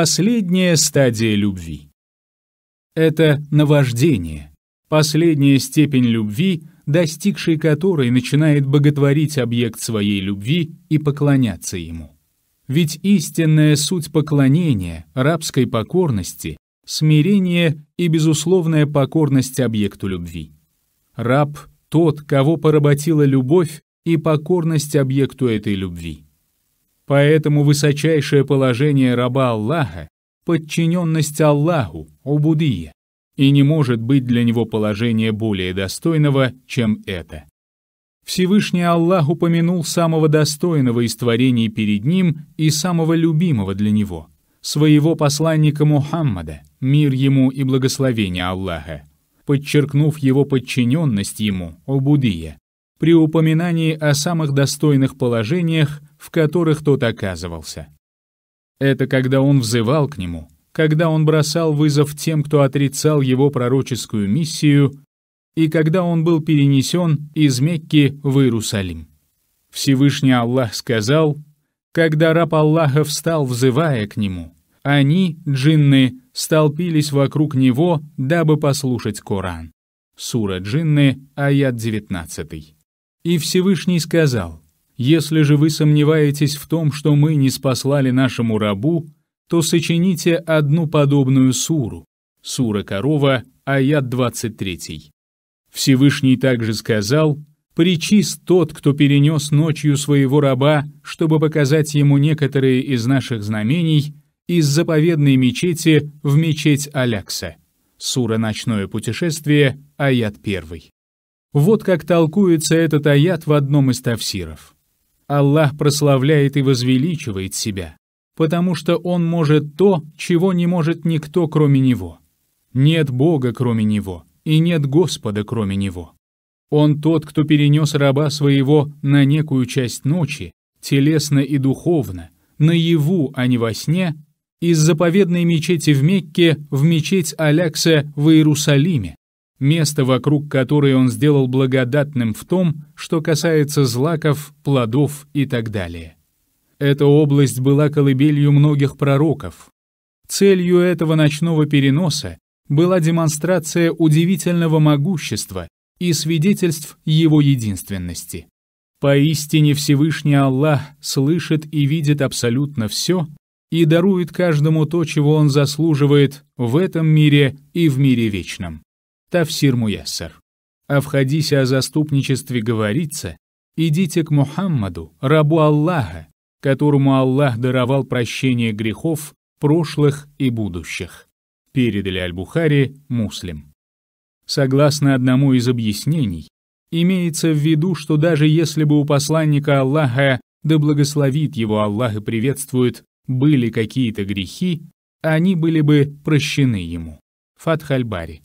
Последняя стадия любви. Это наваждение, последняя степень любви, достигшей которой начинает боготворить объект своей любви и поклоняться ему. Ведь истинная суть поклонения, рабской покорности, смирение и безусловная покорность объекту любви. Раб — тот, кого поработила любовь и покорность объекту этой любви. Поэтому высочайшее положение раба Аллаха – подчиненность Аллаху, Убудия, и не может быть для него положение более достойного, чем это. Всевышний Аллах упомянул самого достойного из творений перед ним и самого любимого для него, своего посланника Мухаммада, мир ему и благословение Аллаха, подчеркнув его подчиненность ему, Убудия. При упоминании о самых достойных положениях в которых тот оказывался. Это когда он взывал к нему, когда он бросал вызов тем, кто отрицал его пророческую миссию, и когда он был перенесен из Мекки в Иерусалим. Всевышний Аллах сказал, «Когда раб Аллаха встал, взывая к нему, они, джинны, столпились вокруг него, дабы послушать Коран». Сура Джинны, аят 19. И Всевышний сказал, если же вы сомневаетесь в том, что мы не спаслали нашему рабу, то сочините одну подобную суру. Сура Корова, аят 23. Всевышний также сказал, «Причист тот, кто перенес ночью своего раба, чтобы показать ему некоторые из наших знамений, из заповедной мечети в мечеть Алякса». Сура «Ночное путешествие», аят 1. Вот как толкуется этот аят в одном из тафсиров. Аллах прославляет и возвеличивает себя, потому что Он может то, чего не может никто, кроме Него. Нет Бога, кроме Него, и нет Господа, кроме Него. Он тот, кто перенес раба своего на некую часть ночи, телесно и духовно, наяву, а не во сне, из заповедной мечети в Мекке в мечеть Алякса в Иерусалиме, Место, вокруг которой он сделал благодатным в том, что касается злаков, плодов и так далее. Эта область была колыбелью многих пророков. Целью этого ночного переноса была демонстрация удивительного могущества и свидетельств его единственности. Поистине Всевышний Аллах слышит и видит абсолютно все и дарует каждому то, чего он заслуживает в этом мире и в мире вечном. Тавсир Муяссар. «О а входисе о заступничестве говорится, идите к Мухаммаду, рабу Аллаха, которому Аллах даровал прощение грехов прошлых и будущих». Передали Аль-Бухари муслим. Согласно одному из объяснений, имеется в виду, что даже если бы у посланника Аллаха, да благословит его Аллах и приветствует, были какие-то грехи, они были бы прощены ему. Фатхальбари.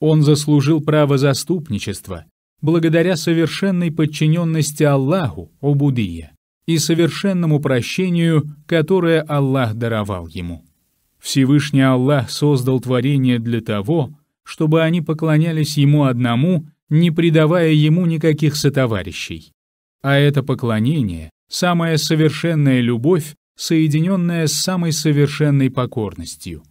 Он заслужил право заступничества благодаря совершенной подчиненности Аллаху, о Будия, и совершенному прощению, которое Аллах даровал ему. Всевышний Аллах создал творение для того, чтобы они поклонялись Ему одному, не придавая Ему никаких сотоварищей. А это поклонение — самая совершенная любовь, соединенная с самой совершенной покорностью.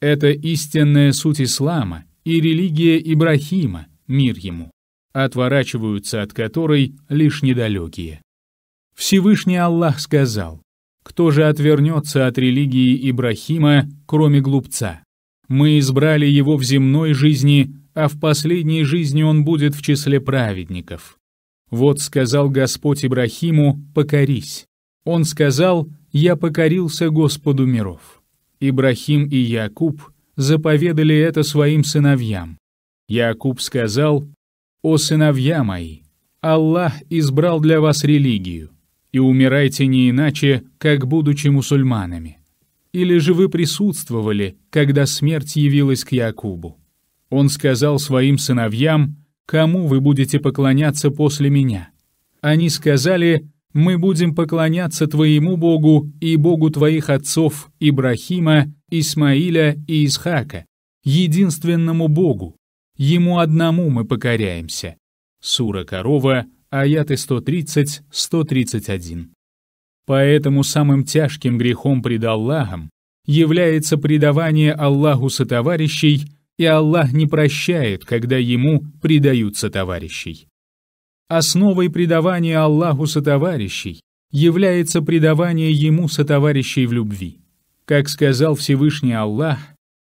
Это истинная суть ислама и религия Ибрахима, мир ему, отворачиваются от которой лишь недалекие. Всевышний Аллах сказал, «Кто же отвернется от религии Ибрахима, кроме глупца? Мы избрали его в земной жизни, а в последней жизни он будет в числе праведников». Вот сказал Господь Ибрахиму «покорись». Он сказал «я покорился Господу миров». Ибрахим и Якуб заповедали это своим сыновьям. Якуб сказал, «О сыновья мои, Аллах избрал для вас религию, и умирайте не иначе, как будучи мусульманами. Или же вы присутствовали, когда смерть явилась к Якубу? Он сказал своим сыновьям, кому вы будете поклоняться после меня? Они сказали, мы будем поклоняться Твоему Богу и Богу Твоих отцов Ибрахима, Исмаиля и Исхака, единственному Богу. Ему одному мы покоряемся. Сура Корова, аяты 130-131. Поэтому самым тяжким грехом пред Аллахом является предавание Аллаху сотоварищей, и Аллах не прощает, когда ему предаются товарищей. Основой предавания Аллаху сотоварищей является предавание Ему сотоварищей в любви. Как сказал Всевышний Аллах,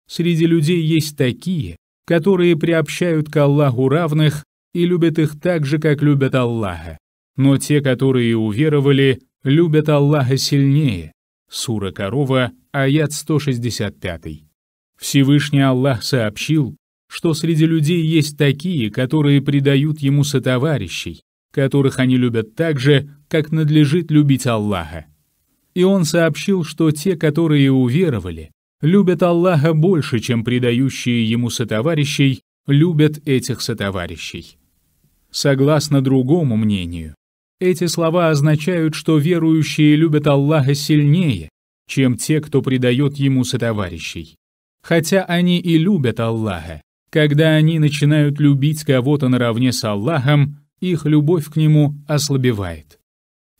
среди людей есть такие, которые приобщают к Аллаху равных и любят их так же, как любят Аллаха. Но те, которые уверовали, любят Аллаха сильнее. Сура Корова, аят 165. Всевышний Аллах сообщил, что среди людей есть такие, которые предают ему сотоварищей, которых они любят так же, как надлежит любить Аллаха. И он сообщил, что те, которые уверовали, любят Аллаха больше, чем предающие ему сотоварищей, любят этих сотоварищей. Согласно другому мнению, эти слова означают, что верующие любят Аллаха сильнее, чем те, кто предает ему сотоварищей. Хотя они и любят Аллаха, когда они начинают любить кого-то наравне с Аллахом, их любовь к Нему ослабевает.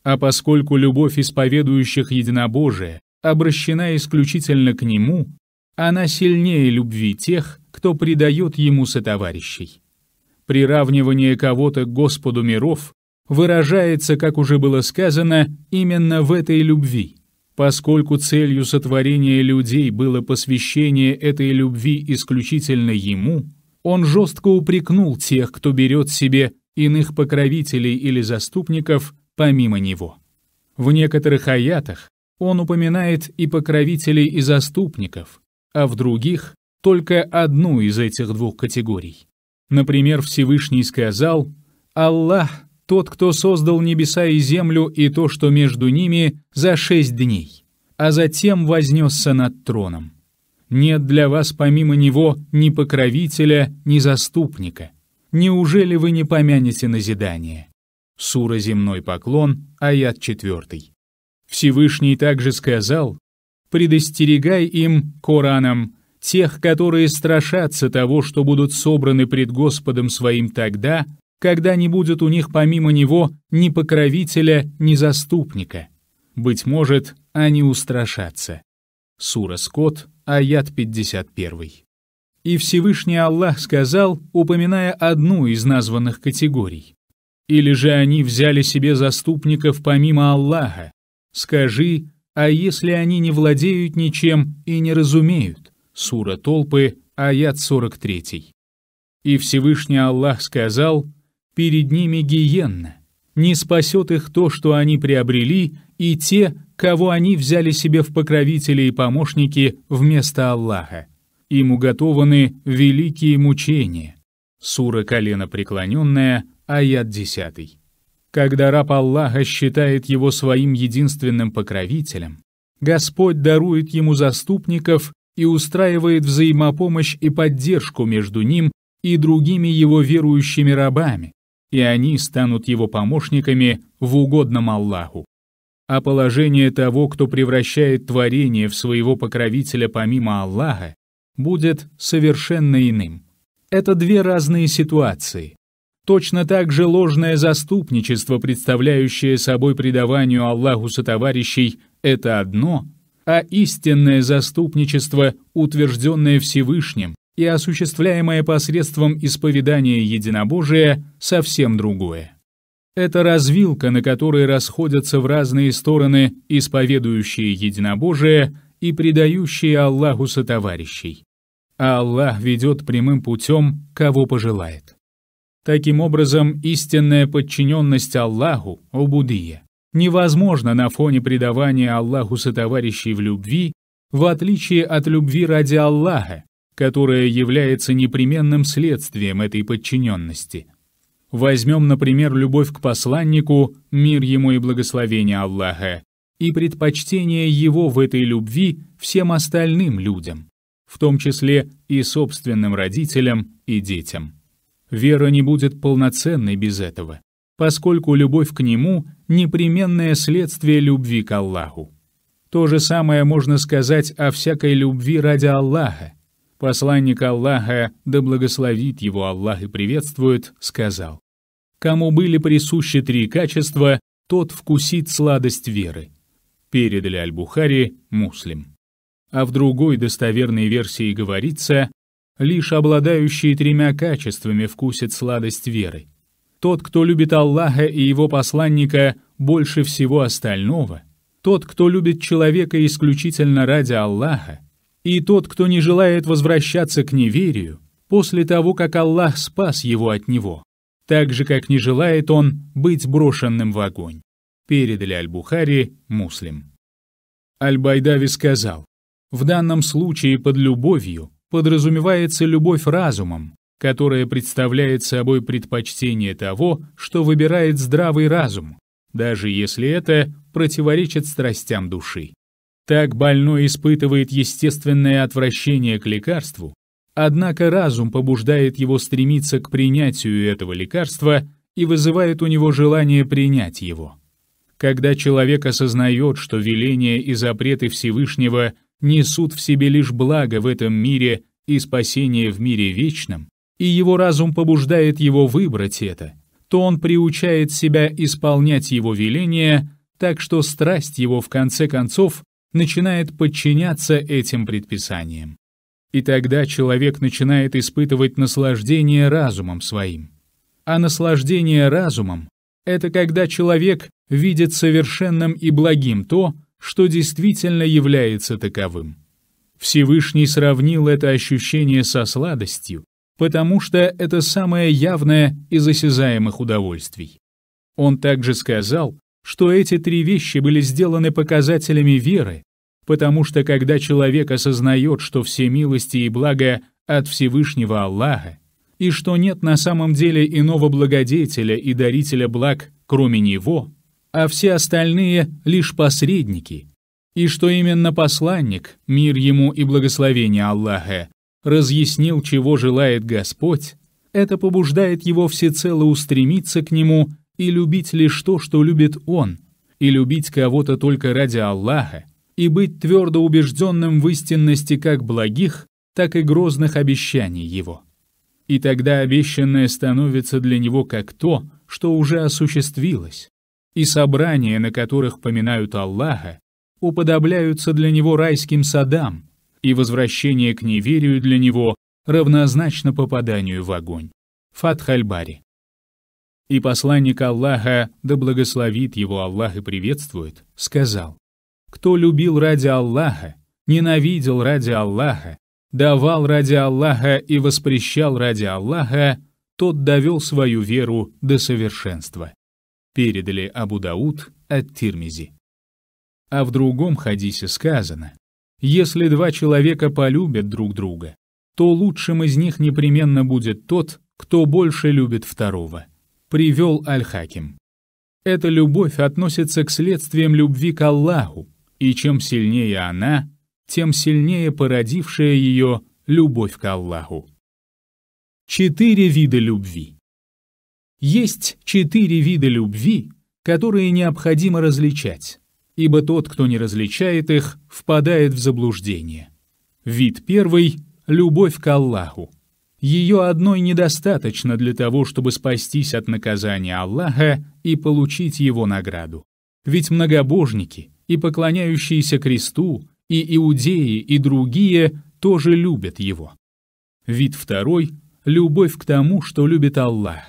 А поскольку любовь исповедующих единобожие обращена исключительно к Нему, она сильнее любви тех, кто предает Ему сотоварищей. Приравнивание кого-то к Господу миров выражается, как уже было сказано, именно в этой любви – Поскольку целью сотворения людей было посвящение этой любви исключительно ему, он жестко упрекнул тех, кто берет себе иных покровителей или заступников помимо него. В некоторых аятах он упоминает и покровителей, и заступников, а в других — только одну из этих двух категорий. Например, Всевышний сказал «Аллах тот, кто создал небеса и землю и то, что между ними, за шесть дней, а затем вознесся над троном. Нет для вас помимо него ни покровителя, ни заступника. Неужели вы не помянете назидание?» Сура «Земной поклон», аят 4. Всевышний также сказал, «Предостерегай им, Кораном, тех, которые страшатся того, что будут собраны пред Господом своим тогда, когда не будет у них помимо него ни покровителя, ни заступника. Быть может, они устрашатся. Сура Скот, аят 51. И Всевышний Аллах сказал, упоминая одну из названных категорий. «Или же они взяли себе заступников помимо Аллаха. Скажи, а если они не владеют ничем и не разумеют?» Сура Толпы, аят 43. И Всевышний Аллах сказал, Перед ними гиенна. Не спасет их то, что они приобрели, и те, кого они взяли себе в покровители и помощники вместо Аллаха. Им уготованы великие мучения. Сура колено преклоненная, аят 10. Когда раб Аллаха считает его своим единственным покровителем, Господь дарует ему заступников и устраивает взаимопомощь и поддержку между ним и другими его верующими рабами, и они станут его помощниками в угодном Аллаху. А положение того, кто превращает творение в своего покровителя помимо Аллаха, будет совершенно иным. Это две разные ситуации. Точно так же ложное заступничество, представляющее собой предаванию Аллаху сотоварищей, это одно, а истинное заступничество, утвержденное Всевышним, и осуществляемое посредством исповедания единобожия совсем другое. Это развилка, на которой расходятся в разные стороны исповедующие единобожие и предающие Аллаху сотоварищей. А Аллах ведет прямым путем, кого пожелает. Таким образом, истинная подчиненность Аллаху, Убудия, невозможна на фоне предавания Аллаху сотоварищей в любви, в отличие от любви ради Аллаха, которое является непременным следствием этой подчиненности. Возьмем, например, любовь к посланнику, мир ему и благословение Аллаха, и предпочтение его в этой любви всем остальным людям, в том числе и собственным родителям и детям. Вера не будет полноценной без этого, поскольку любовь к нему — непременное следствие любви к Аллаху. То же самое можно сказать о всякой любви ради Аллаха, посланник Аллаха, да благословит его Аллах и приветствует, сказал, «Кому были присущи три качества, тот вкусит сладость веры». Передали Аль-Бухари, муслим. А в другой достоверной версии говорится, «Лишь обладающие тремя качествами вкусит сладость веры». Тот, кто любит Аллаха и его посланника больше всего остального, тот, кто любит человека исключительно ради Аллаха, и тот, кто не желает возвращаться к неверию, после того, как Аллах спас его от него, так же, как не желает он быть брошенным в огонь. Передали Аль-Бухари муслим. Аль-Байдави сказал, в данном случае под любовью подразумевается любовь разумом, которая представляет собой предпочтение того, что выбирает здравый разум, даже если это противоречит страстям души. Так больной испытывает естественное отвращение к лекарству, однако разум побуждает его стремиться к принятию этого лекарства и вызывает у него желание принять его. Когда человек осознает, что веления и запреты Всевышнего несут в себе лишь благо в этом мире и спасение в мире вечном, и его разум побуждает его выбрать это, то он приучает себя исполнять его веления, так что страсть его в конце концов начинает подчиняться этим предписаниям. И тогда человек начинает испытывать наслаждение разумом своим. А наслаждение разумом — это когда человек видит совершенным и благим то, что действительно является таковым. Всевышний сравнил это ощущение со сладостью, потому что это самое явное из осязаемых удовольствий. Он также сказал, что эти три вещи были сделаны показателями веры, потому что когда человек осознает, что все милости и блага от Всевышнего Аллаха, и что нет на самом деле иного благодетеля и дарителя благ, кроме Него, а все остальные — лишь посредники, и что именно посланник, мир ему и благословение Аллаха, разъяснил, чего желает Господь, это побуждает его всецело устремиться к Нему — и любить лишь то, что любит он, и любить кого-то только ради Аллаха, и быть твердо убежденным в истинности как благих, так и грозных обещаний его. И тогда обещанное становится для него как то, что уже осуществилось, и собрания, на которых поминают Аллаха, уподобляются для него райским садам, и возвращение к неверию для него равнозначно попаданию в огонь. Фатхальбари. И посланник Аллаха, да благословит его Аллах и приветствует, сказал, «Кто любил ради Аллаха, ненавидел ради Аллаха, давал ради Аллаха и воспрещал ради Аллаха, тот довел свою веру до совершенства». Передали Абу Дауд от Тирмизи. А в другом хадисе сказано, «Если два человека полюбят друг друга, то лучшим из них непременно будет тот, кто больше любит второго» привел Аль-Хаким. Эта любовь относится к следствиям любви к Аллаху, и чем сильнее она, тем сильнее породившая ее любовь к Аллаху. Четыре вида любви. Есть четыре вида любви, которые необходимо различать, ибо тот, кто не различает их, впадает в заблуждение. Вид первый — любовь к Аллаху. Ее одной недостаточно для того, чтобы спастись от наказания Аллаха и получить его награду. Ведь многобожники и поклоняющиеся кресту, и иудеи, и другие тоже любят его. Вид второй — любовь к тому, что любит Аллах.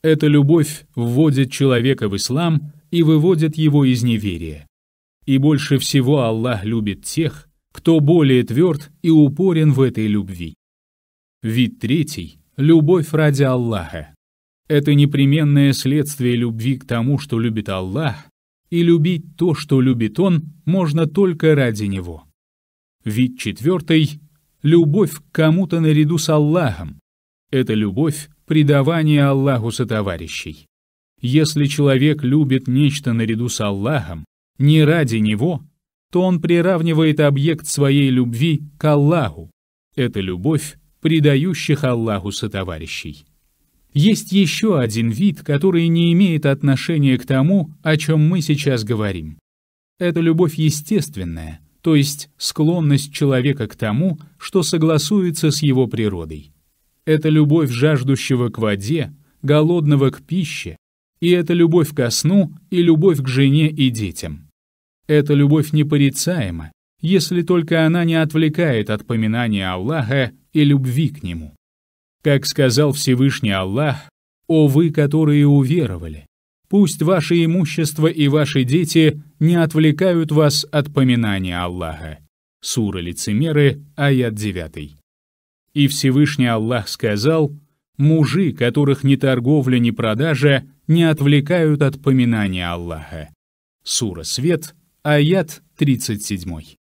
Эта любовь вводит человека в ислам и выводит его из неверия. И больше всего Аллах любит тех, кто более тверд и упорен в этой любви. Вид третий — любовь ради Аллаха. Это непременное следствие любви к тому, что любит Аллах, и любить то, что любит Он, можно только ради Него. Вид четвертый — любовь к кому-то наряду с Аллахом. Это любовь — предавание Аллаху товарищей Если человек любит нечто наряду с Аллахом, не ради Него, то он приравнивает объект своей любви к Аллаху. Это любовь предающих Аллаху сотоварищей. Есть еще один вид, который не имеет отношения к тому, о чем мы сейчас говорим. Это любовь естественная, то есть склонность человека к тому, что согласуется с его природой. Это любовь жаждущего к воде, голодного к пище, и это любовь ко сну и любовь к жене и детям. Эта любовь непорицаема, если только она не отвлекает от поминания Аллаха и любви к Нему. Как сказал Всевышний Аллах, «О вы, которые уверовали, пусть ваше имущество и ваши дети не отвлекают вас от поминания Аллаха». Сура Лицемеры, аят 9. И Всевышний Аллах сказал, «Мужи, которых ни торговля, ни продажа, не отвлекают от поминания Аллаха». Сура Свет, аят 37.